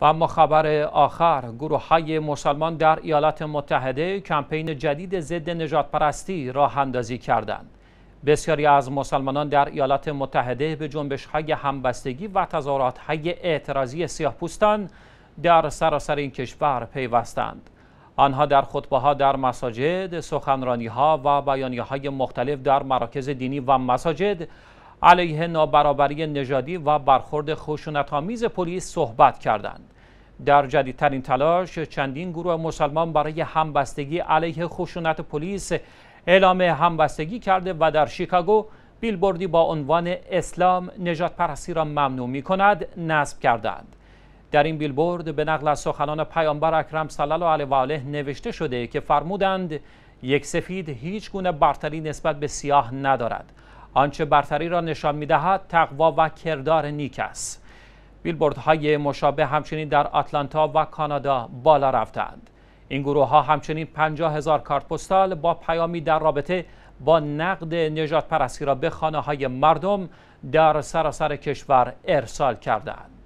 و اما خبر آخر گروه های مسلمان در ایالات متحده کمپین جدید ضد نجات پرستی راه اندازی کردند. بسیاری از مسلمانان در ایالات متحده به جنبش های همبستگی و تظاهرات های اعتراضی سیاه پوستان در سراسر این کشور پیوستند. آنها در خطبه ها در مساجد، سخنرانی ها و بیانیه های مختلف در مراکز دینی و مساجد علیه نابرابری نژادی و برخورد خشونتآمیز پلیس صحبت کردند در جدیدترین تلاش چندین گروه مسلمان برای همبستگی علیه خشونت پلیس اعلام همبستگی کرده و در شیکاگو بیلبوردی با عنوان اسلام نجات پرسی را ممنوع می کند نصب کردند در این بیلبورد به نقل از سخنان پیامبر اکرم صلی الله علیه و آله نوشته شده که فرمودند یک سفید هیچ گونه برتری نسبت به سیاه ندارد آنچه برتری را نشان میدهد تقوا و کردار نیک است های مشابه همچنین در آتلانتا و کانادا بالا رفتند این گروه ها همچنین 50 هزار کارت پستال با پیامی در رابطه با نقد نجات پرستی را به خانه های مردم در سراسر کشور ارسال کردند.